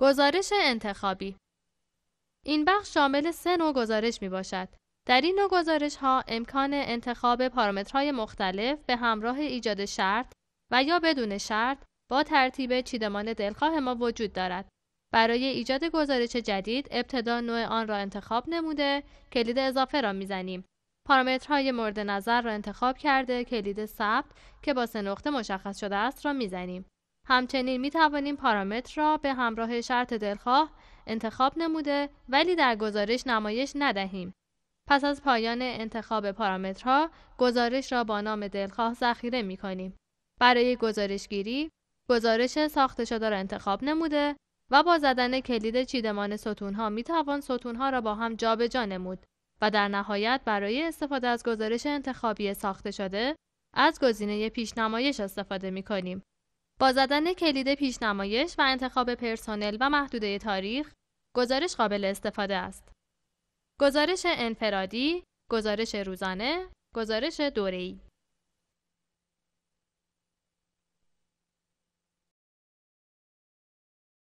گزارش انتخابی این بخش شامل سه نوع گزارش می باشد. در این نوع گزارش ها امکان انتخاب پارامترهای مختلف به همراه ایجاد شرط و یا بدون شرط با ترتیب چیدمان دلخواه ما وجود دارد. برای ایجاد گزارش جدید ابتدا نوع آن را انتخاب نموده کلید اضافه را میزنیم. پارامترهای مورد نظر را انتخاب کرده کلید ثبت که با سه نقطه مشخص شده است را میزنیم. همچنین می توانیم پارامتر را به همراه شرط دلخواه انتخاب نموده ولی در گزارش نمایش ندهیم. پس از پایان انتخاب پارامترها گزارش را با نام دلخواه ذخیره می کنیم. برای گزارش گیری، گزارش ساخته شده را انتخاب نموده و با زدن کلید چیدمان ستونها می توان ستونها را با هم جابجا جا نمود و در نهایت برای استفاده از گزارش انتخابی ساخته شده از گزینه پیش نمایش استفاده می کنیم. با زدن کلید پیشنمایش و انتخاب پرسنل و محدوده تاریخ، گزارش قابل استفاده است. گزارش انفرادی، گزارش روزانه، گزارش دوره‌ای